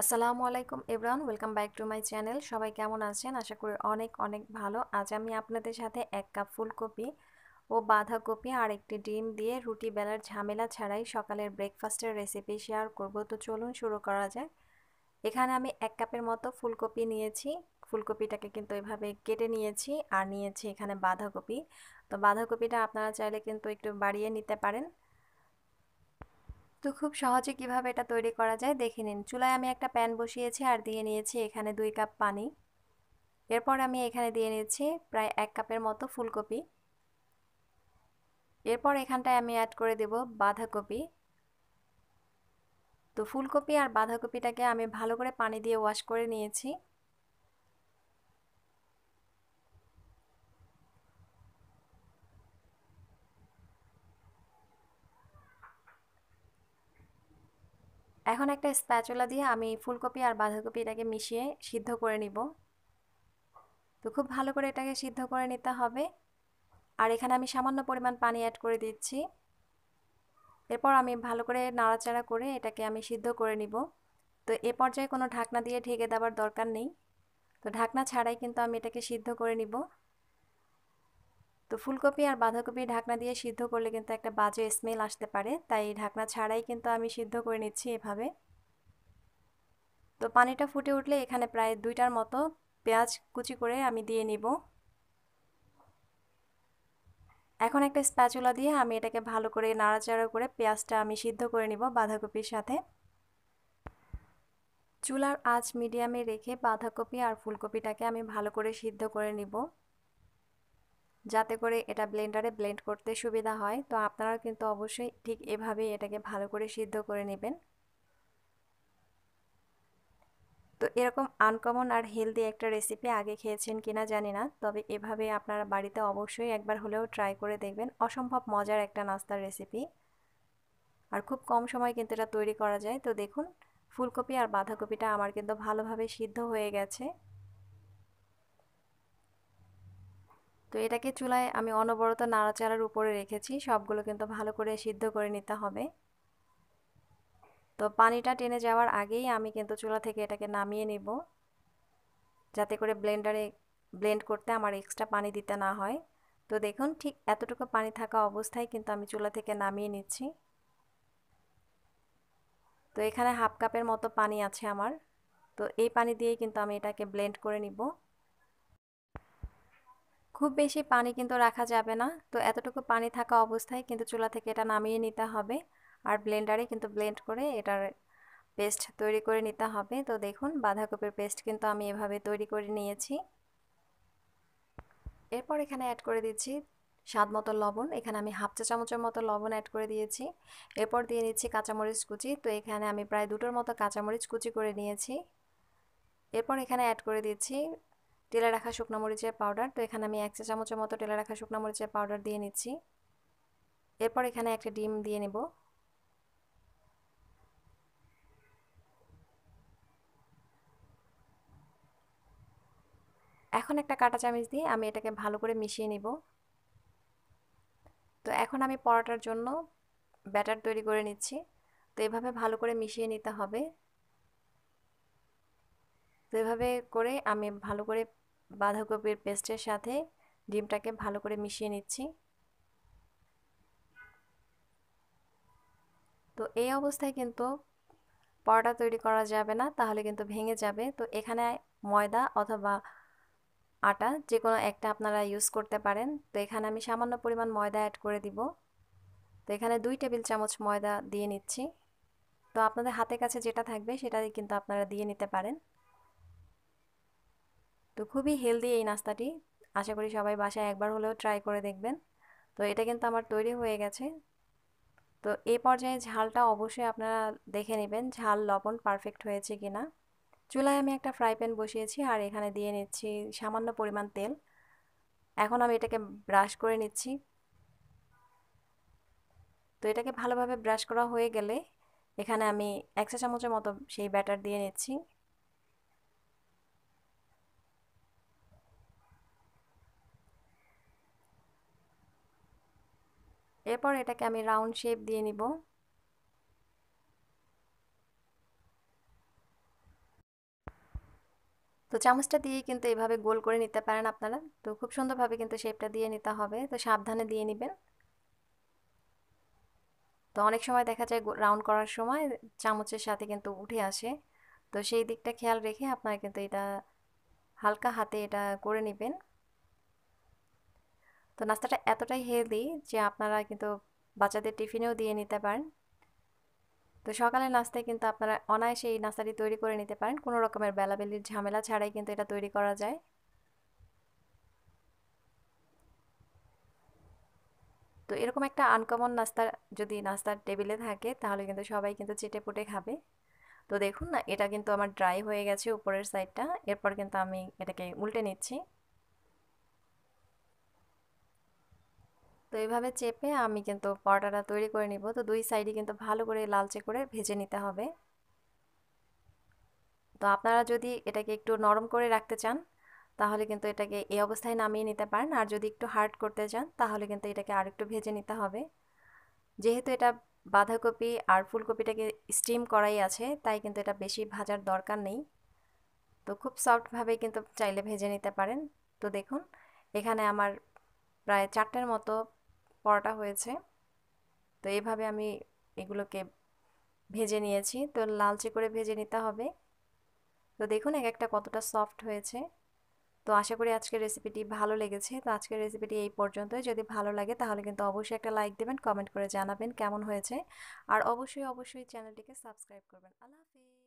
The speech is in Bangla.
আসসালামু আলাইকুম এবরান welcome back to my channel সবাই কেমন আছেন আশা করি অনেক অনেক ভালো আজ আমি আপনাদের সাথে এক কাপ ফুলকপি ও বাঁধাকপি আর একটি ডিম দিয়ে রুটি বেলার ঝামেলা ছাড়াই সকালের ব্রেকফাস্টের রেসিপি শেয়ার করব তো চলুন শুরু করা যাক এখানে আমি এক কাপের মতো ফুলকপি নিয়েছি ফুলকপিটাকে কিন্তু এভাবে কেটে নিয়েছি আর নিয়েছি এখানে বাঁধাকপি তো বাঁধাকপিটা আপনারা চাইলে কিন্তু একটু বাড়িয়ে নিতে পারেন তো খুব সহজে কিভাবে এটা তৈরি করা যায় দেখে নিন চুলায় আমি একটা প্যান বসিয়েছি আর দিয়ে নিয়েছি এখানে দুই কাপ পানি এরপর আমি এখানে দিয়ে নিয়েছি প্রায় এক কাপের মতো ফুলকপি এরপর এখানটায় আমি অ্যাড করে দেব বাঁধাকপি তো ফুলকপি আর বাঁধাকপিটাকে আমি ভালো করে পানি দিয়ে ওয়াশ করে নিয়েছি এখন একটা স্প্যাচুলা দিয়ে আমি ফুলকপি আর বাঁধাকপি এটাকে মিশিয়ে সিদ্ধ করে নিব তো খুব ভালো করে এটাকে সিদ্ধ করে নিতে হবে আর এখানে আমি সামান্য পরিমাণ পানি অ্যাড করে দিচ্ছি এরপর আমি ভালো করে নাড়াচাড়া করে এটাকে আমি সিদ্ধ করে নিব তো এ পর্যায়ে কোনো ঢাকনা দিয়ে ঢেকে দেওয়ার দরকার নেই তো ঢাকনা ছাড়াই কিন্তু আমি এটাকে সিদ্ধ করে নিব তো ফুলকপি আর বাঁধাকপি ঢাকনা দিয়ে সিদ্ধ করলে কিন্তু একটা বাজে স্মেল আসতে পারে তাই ঢাকনা ছাড়াই কিন্তু আমি সিদ্ধ করে নিচ্ছি এভাবে তো পানিটা ফুটে উঠলে এখানে প্রায় দুইটার মতো পেঁয়াজ কুচি করে আমি দিয়ে নিব এখন একটা স্প্যাচুলা দিয়ে আমি এটাকে ভালো করে নাড়াচাড়া করে পেঁয়াজটা আমি সিদ্ধ করে নিব বাঁধাকপির সাথে চুলার আঁচ মিডিয়ামে রেখে বাঁধাকপি আর ফুলকপিটাকে আমি ভালো করে সিদ্ধ করে নিব যাতে করে এটা ব্লেন্ডারে ব্লেন্ড করতে সুবিধা হয় তো আপনারা কিন্তু অবশ্যই ঠিক এভাবেই এটাকে ভালো করে সিদ্ধ করে নেবেন তো এরকম আনকমন আর হেলদি একটা রেসিপি আগে খেয়েছেন কিনা জানি না তবে এভাবে আপনারা বাড়িতে অবশ্যই একবার হলেও ট্রাই করে দেখবেন অসম্ভব মজার একটা নাস্তার রেসিপি আর খুব কম সময় কিন্তু এটা তৈরি করা যায় তো দেখুন ফুলকপি আর বাঁধাকপিটা আমার কিন্তু ভালোভাবে সিদ্ধ হয়ে গেছে তো এটাকে চুলায় আমি অনবরত নাড়াচাড়ার উপরে রেখেছি সবগুলো কিন্তু ভালো করে সিদ্ধ করে নিতে হবে তো পানিটা টেনে যাওয়ার আগেই আমি কিন্তু চুলা থেকে এটাকে নামিয়ে নেব যাতে করে ব্লেন্ডারে ব্লেন্ড করতে আমার এক্সট্রা পানি দিতে না হয় তো দেখুন ঠিক এতটুকু পানি থাকা অবস্থায় কিন্তু আমি চুলা থেকে নামিয়ে নিচ্ছি তো এখানে হাফ কাপের মতো পানি আছে আমার তো এই পানি দিয়েই কিন্তু আমি এটাকে ব্লেন্ড করে নিব খুব বেশি পানি কিন্তু রাখা যাবে না তো এতটুকু পানি থাকা অবস্থায় কিন্তু চুলা থেকে এটা নামিয়ে নিতে হবে আর ব্লেন্ডারে কিন্তু ব্লেন্ড করে এটার পেস্ট তৈরি করে নিতে হবে তো দেখুন বাঁধাকপির পেস্ট কিন্তু আমি এভাবে তৈরি করে নিয়েছি এরপর এখানে অ্যাড করে দিচ্ছি স্বাদ মতো লবণ এখানে আমি হাফ চা চামচের মতো লবণ অ্যাড করে দিয়েছি এরপর দিয়ে নিচ্ছি কাঁচামরিচ কুচি তো এখানে আমি প্রায় দুটোর মতো কাঁচামরিচ কুচি করে নিয়েছি এরপর এখানে অ্যাড করে দিচ্ছি টেলা রাখা শুকনো মরিচের পাউডার তো এখানে আমি এক চা চামচের মতো টেলা রাখা শুকনো মরিচের পাউডার দিয়ে নিচ্ছি এরপর এখানে একটা ডিম দিয়ে নেব এখন একটা কাটা চামচ দিয়ে আমি এটাকে ভালো করে মিশিয়ে নিব তো এখন আমি পরোটার জন্য ব্যাটার তৈরি করে নিচ্ছি তো এভাবে ভালো করে মিশিয়ে নিতে হবে তো এভাবে করে আমি ভালো করে বাঁধাকপির পেস্টের সাথে ডিমটাকে ভালো করে মিশিয়ে নিচ্ছি তো এই অবস্থায় কিন্তু পরোটা তৈরি করা যাবে না তাহলে কিন্তু ভেঙে যাবে তো এখানে ময়দা অথবা আটা যে কোনো একটা আপনারা ইউজ করতে পারেন তো এখানে আমি সামান্য পরিমাণ ময়দা অ্যাড করে দিব তো এখানে দুই টেবিল চামচ ময়দা দিয়ে নিচ্ছি তো আপনাদের হাতে কাছে যেটা থাকবে সেটাই কিন্তু আপনারা দিয়ে নিতে পারেন তো খুবই হেলদি এই নাস্তাটি আশা করি সবাই বাসায় একবার হলেও ট্রাই করে দেখবেন তো এটা কিন্তু আমার তৈরি হয়ে গেছে তো এই পর্যায়ে ঝালটা অবশ্যই আপনারা দেখে নেবেন ঝাল লবণ পারফেক্ট হয়েছে কি না চুলায় আমি একটা ফ্রাই প্যান বসিয়েছি আর এখানে দিয়ে নিচ্ছি সামান্য পরিমাণ তেল এখন আমি এটাকে ব্রাশ করে নিচ্ছি তো এটাকে ভালোভাবে ব্রাশ করা হয়ে গেলে এখানে আমি একশো চামচের মতো সেই ব্যাটার দিয়ে নিচ্ছি এরপর এটাকে আমি রাউন্ড শেপ দিয়ে নিব তো চামচটা দিয়ে কিন্তু এভাবে গোল করে নিতে পারেন আপনারা তো খুব সুন্দরভাবে কিন্তু শেপটা দিয়ে নিতে হবে তো সাবধানে দিয়ে নেবেন তো অনেক সময় দেখা যায় রাউন্ড করার সময় চামচের সাথে কিন্তু উঠে আসে তো সেই দিকটা খেয়াল রেখে আপনারা কিন্তু এটা হালকা হাতে এটা করে নেবেন তো নাস্তাটা এতটাই হেলদি যে আপনারা কিন্তু বাচ্চাদের টিফিনেও দিয়ে নিতে পারেন তো সকালের নাস্তায় কিন্তু আপনারা অনায়াসে এই নাস্তাটি তৈরি করে নিতে পারেন কোনো রকমের বেলাবেলির ঝামেলা ছাড়াই কিন্তু এটা তৈরি করা যায় তো এরকম একটা আনকমন নাস্তা যদি নাস্তার টেবিলে থাকে তাহলে কিন্তু সবাই কিন্তু চেটে পুটে খাবে তো দেখুন না এটা কিন্তু আমার ড্রাই হয়ে গেছে উপরের সাইডটা এরপর কিন্তু আমি এটাকে উল্টে নিচ্ছি তো এইভাবে চেপে আমি কিন্তু পরোটাটা তৈরি করে নিব তো দুই সাইডে কিন্তু ভালো করে লালচে করে ভেজে নিতে হবে তো আপনারা যদি এটাকে একটু নরম করে রাখতে চান তাহলে কিন্তু এটাকে এই অবস্থায় নামিয়ে নিতে পারেন আর যদি একটু হার্ড করতে চান তাহলে কিন্তু এটাকে আর একটু ভেজে নিতে হবে যেহেতু এটা বাঁধাকপি আর ফুলকপিটাকে স্টিম করাই আছে তাই কিন্তু এটা বেশি ভাজার দরকার নেই তো খুব সফটভাবে কিন্তু চাইলে ভেজে নিতে পারেন তো দেখুন এখানে আমার প্রায় চারটের মতো পরোটা হয়েছে তো এইভাবে আমি এগুলোকে ভেজে নিয়েছি তো লালচে করে ভেজে নিতে হবে তো দেখুন এক একটা কতটা সফট হয়েছে তো আশা করি আজকের রেসিপিটি ভালো লেগেছে তো আজকের রেসিপিটি এই পর্যন্তই যদি ভালো লাগে তাহলে কিন্তু অবশ্যই একটা লাইক দেবেন কমেন্ট করে জানাবেন কেমন হয়েছে আর অবশ্যই অবশ্যই চ্যানেলটিকে সাবস্ক্রাইব করবেন আল্লাহ হাফিজ